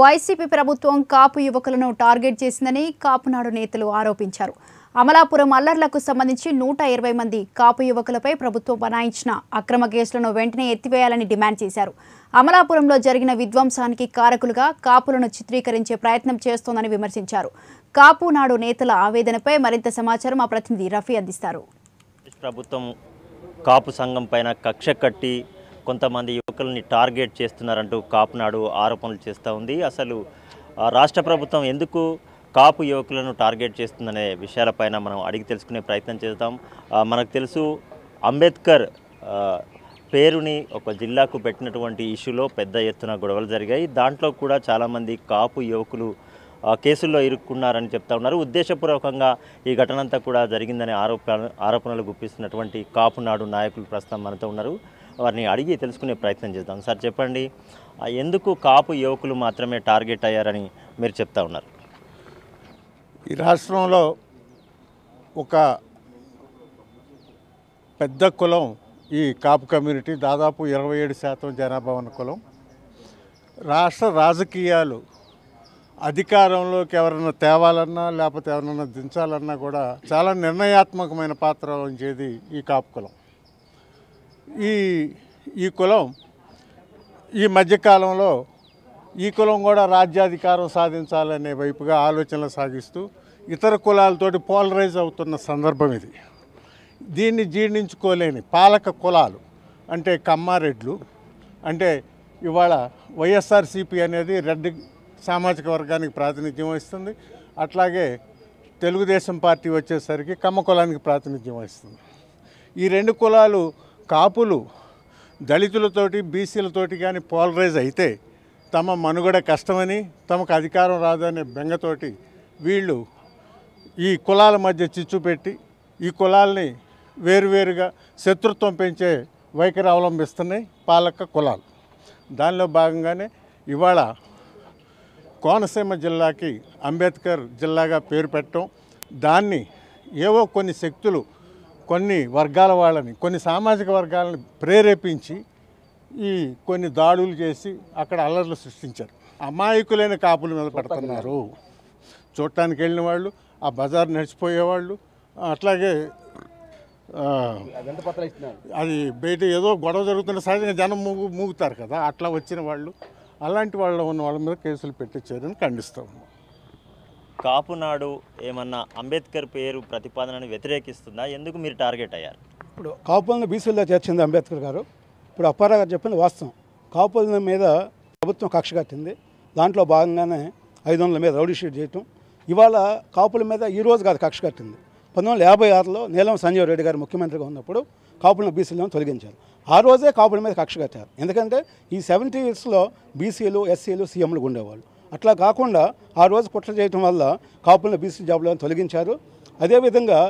YCP ప్రభుత్వం కాపు యువకులను target చేసిందని కాపునాడు నేతలు ఆరోపించారు అమలాపురం అల్లర్లకు సంబంధించి నూట ఇరవై మంది కాపు యువకులపై ప్రభుత్వం బనాయించిన అక్రమ కేసులను వెంటనే ఎత్తివేయాలని డిమాండ్ చేశారు అమలాపురంలో జరిగిన విధ్వంసానికి కారకులుగా కాపులను చిత్రీకరించే ప్రయత్నం చేస్తోందని విమర్శించారు కాపు నాడు నేతల ఆవేదనపై మరింత సమాచారం మా ప్రతినిధి రఫీ అందిస్తారు ప్రభుత్వం కాపు సంఘం పైన కక్ష కట్టి కొంతమంది కార్మికులని టార్గెట్ చేస్తున్నారంటూ కాపునాడు ఆరోపణలు చేస్తూ ఉంది అసలు రాష్ట్ర ప్రభుత్వం ఎందుకు కాపు యువకులను టార్గెట్ చేస్తుందనే విషయాలపైన మనం అడిగి తెలుసుకునే ప్రయత్నం చేద్దాం మనకు తెలుసు అంబేద్కర్ పేరుని ఒక జిల్లాకు పెట్టినటువంటి ఇష్యూలో పెద్ద ఎత్తున గొడవలు జరిగాయి దాంట్లో కూడా చాలామంది కాపు యువకులు కేసుల్లో ఇరుక్కున్నారని చెప్తా ఉన్నారు ఉద్దేశపూర్వకంగా ఈ ఘటన అంతా కూడా జరిగిందనే ఆరోపణ ఆరోపణలు గుప్పిస్తున్నటువంటి కాపునాడు నాయకులు ప్రస్తుతం మనతో ఉన్నారు వారిని అడిగి తెలుసుకునే ప్రయత్నం చేద్దాం సార్ చెప్పండి ఎందుకు కాపు యువకులు మాత్రమే టార్గెట్ అయ్యారని మీరు చెప్తా ఉన్నారు ఈ రాష్ట్రంలో ఒక పెద్ద కులం ఈ కాపు కమ్యూనిటీ దాదాపు ఇరవై ఏడు శాతం జనాభా ఉన్న కులం రాష్ట్ర రాజకీయాలు అధికారంలోకి ఎవరన్నా తేవాలన్నా లేకపోతే ఎవరన్నా దించాలన్నా కూడా చాలా నిర్ణయాత్మకమైన పాత్ర వహించేది ఈ కాపు కులం ఈ ఈ కులం ఈ మధ్యకాలంలో ఈ కులం కూడా రాజ్యాధికారం సాధించాలనే వైపుగా ఆలోచనలు సాగిస్తూ ఇతర కులాలతోటి పోలరైజ్ అవుతున్న సందర్భం ఇది దీన్ని జీర్ణించుకోలేని పాలక కులాలు అంటే కమ్మారెడ్లు అంటే ఇవాళ వైఎస్ఆర్సీపీ అనేది రెడ్డి సామాజిక వర్గానికి ప్రాతినిధ్యం వహిస్తుంది అట్లాగే తెలుగుదేశం పార్టీ వచ్చేసరికి కమ్మ కులానికి ప్రాతినిధ్యం వహిస్తుంది ఈ రెండు కులాలు కాపులు దళితులతోటి బీసీలతోటి కానీ పోలరైజ్ అయితే తమ మనుగడ కష్టమని తమకు అధికారం రాదనే బెంగతోటి వీళ్ళు ఈ కులాల మధ్య చిచ్చు పెట్టి ఈ కులాల్ని వేరువేరుగా శత్రుత్వం పెంచే వైఖరి అవలంబిస్తున్నాయి పాలక కులాలు దానిలో భాగంగానే ఇవాళ కోనసీమ జిల్లాకి అంబేద్కర్ జిల్లాగా పేరు పెట్టడం దాన్ని ఏవో కొన్ని శక్తులు కొన్ని వర్గాల వాళ్ళని కొన్ని సామాజిక వర్గాలను ప్రేరేపించి ఈ కొన్ని దాడులు చేసి అక్కడ అల్లర్లు సృష్టించారు అమాయకులైన కాపుల మీద పడుతున్నారు చూడటానికి వెళ్ళిన వాళ్ళు ఆ బజార్ నడిచిపోయేవాళ్ళు అట్లాగే అది బయట ఏదో గొడవ జరుగుతున్న సహజంగా జనం మూగు మూగుతారు కదా అట్లా వచ్చిన వాళ్ళు అలాంటి వాళ్ళు ఉన్న వాళ్ళ మీద కేసులు పెట్టించారని ఖండిస్తూ ఉన్నాం కాపునాడు ఏమన్నా అంబేద్కర్ పేరు ప్రతిపాదనను వ్యతిరేకిస్తుందా ఎందుకు మీరు టార్గెట్ అయ్యారు ఇప్పుడు కాపులను బీసీలో చేర్చింది అంబేద్కర్ గారు ఇప్పుడు అప్పారా గారు చెప్పింది వాస్తవం కాపుల మీద ప్రభుత్వం కక్ష కట్టింది దాంట్లో భాగంగానే ఐదు వందల మీద రౌడీ షీట్ చేయటం ఇవాళ కాపుల మీద ఈ రోజు కాదు కక్ష కట్టింది పంతొమ్మిది వందల యాభై ఆరులో నీలం సంజీవ్ రెడ్డి గారు ముఖ్యమంత్రిగా ఉన్నప్పుడు కాపులను బీసీలను తొలగించారు ఆ రోజే కాపుల మీద కక్ష కట్టారు ఎందుకంటే ఈ సెవెంటీ ఇయర్స్లో బీసీలు ఎస్సీలు సీఎంలు ఉండేవాళ్ళు అట్లా కాకుండా ఆ రోజు కుట్ర చేయటం వల్ల కాపులను బీసీ జాబులను తొలగించారు అదేవిధంగా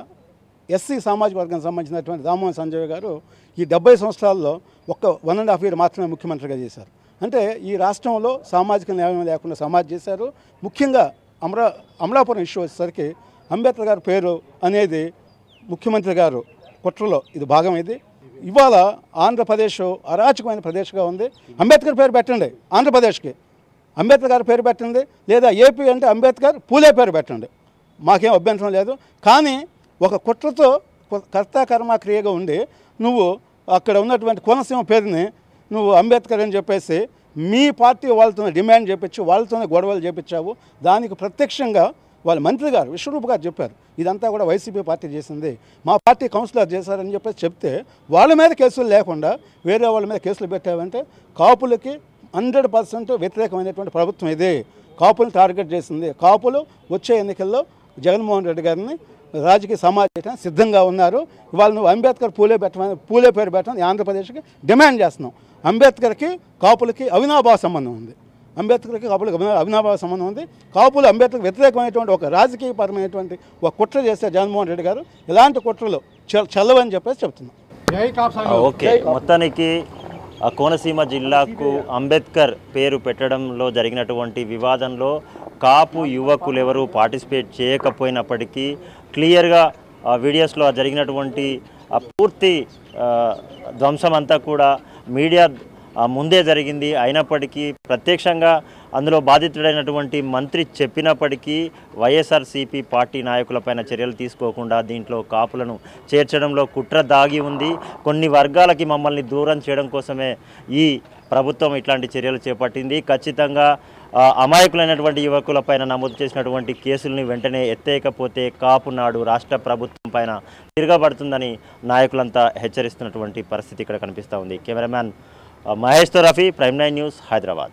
ఎస్సీ సామాజిక వర్గానికి సంబంధించినటువంటి దామోహన్ సంజయ్ గారు ఈ డెబ్బై సంవత్సరాల్లో ఒక్క వన్ అండ్ హాఫ్ ఇయర్ మాత్రమే ముఖ్యమంత్రిగా చేశారు అంటే ఈ రాష్ట్రంలో సామాజిక న్యాయం లేకుండా సమాజ్ చేశారు ముఖ్యంగా అమరా అమలాపురం ఇష్యూ వచ్చేసరికి అంబేద్కర్ గారి పేరు అనేది ముఖ్యమంత్రి గారు కుట్రలో ఇది భాగం ఇది ఇవాళ ఆంధ్రప్రదేశ్ అరాచకమైన ప్రదేశ్గా ఉంది అంబేద్కర్ పేరు పెట్టండి ఆంధ్రప్రదేశ్కి అంబేద్కర్ పేరు పెట్టండి లేదా ఏపీ అంటే అంబేద్కర్ పూలే పేరు పెట్టండి మాకేం అభ్యంతరం లేదు కానీ ఒక కుట్రతో కర్తాకర్మ క్రియగా ఉండి నువ్వు అక్కడ ఉన్నటువంటి కోనసీమ పేరుని నువ్వు అంబేద్కర్ అని చెప్పేసి మీ పార్టీ వాళ్ళతోనే డిమాండ్ చేపించి వాళ్ళతోనే గొడవలు చేపించావు దానికి ప్రత్యక్షంగా వాళ్ళ మంత్రి గారు విశ్వరూప్ గారు చెప్పారు ఇదంతా కూడా వైసీపీ పార్టీ చేసింది మా పార్టీ కౌన్సిలర్ చేశారని చెప్పేసి చెప్తే వాళ్ళ మీద కేసులు లేకుండా వేరే వాళ్ళ మీద కేసులు పెట్టావంటే కాపులకి హండ్రెడ్ పర్సెంట్ వ్యతిరేకమైనటువంటి ప్రభుత్వం ఇది కాపులు టార్గెట్ చేసింది కాపులు వచ్చే ఎన్నికల్లో జగన్మోహన్ రెడ్డి గారిని రాజకీయ సమాజం సిద్ధంగా ఉన్నారు ఇవాళ నువ్వు అంబేద్కర్ పూలే పెట్టమని పూలే పేరు పెట్టమని ఆంధ్రప్రదేశ్కి డిమాండ్ చేస్తున్నాం అంబేద్కర్కి కాపులకి అవినాభావ సంబంధం ఉంది అంబేద్కర్కి కాపులకు అవినాభావ సంబంధం ఉంది కాపులు అంబేద్కర్ వ్యతిరేకమైనటువంటి ఒక రాజకీయపరమైనటువంటి ఒక కుట్ర చేస్తే జగన్మోహన్ రెడ్డి గారు ఇలాంటి కుట్రలు చల్లవని చెప్పేసి చెప్తున్నాం ఓకే మొత్తానికి కోనసీమ జిల్లాకు అంబేద్కర్ పేరు పెట్టడంలో జరిగినటువంటి వివాదంలో కాపు యువకులు ఎవరు పార్టిసిపేట్ చేయకపోయినప్పటికీ క్లియర్గా వీడియోస్లో జరిగినటువంటి పూర్తి ధ్వంసమంతా కూడా మీడియా ముందే జరిగింది అయినప్పటికీ ప్రత్యక్షంగా అందులో బాధితుడైనటువంటి మంత్రి చెప్పినప్పటికీ వైఎస్ఆర్సీపీ పార్టీ నాయకులపైన చర్యలు తీసుకోకుండా దీంట్లో కాపులను చేర్చడంలో కుట్ర దాగి ఉంది కొన్ని వర్గాలకి మమ్మల్ని దూరం చేయడం కోసమే ఈ ప్రభుత్వం ఇట్లాంటి చర్యలు చేపట్టింది ఖచ్చితంగా అమాయకులైనటువంటి యువకుల పైన నమోదు చేసినటువంటి కేసుల్ని వెంటనే ఎత్తేయకపోతే కాపు నాడు రాష్ట్ర ప్రభుత్వం పైన తిరగబడుతుందని నాయకులంతా హెచ్చరిస్తున్నటువంటి పరిస్థితి ఇక్కడ కనిపిస్తూ ఉంది కెమెరామ్యాన్ महेश तो Rafi prime nine news Hyderabad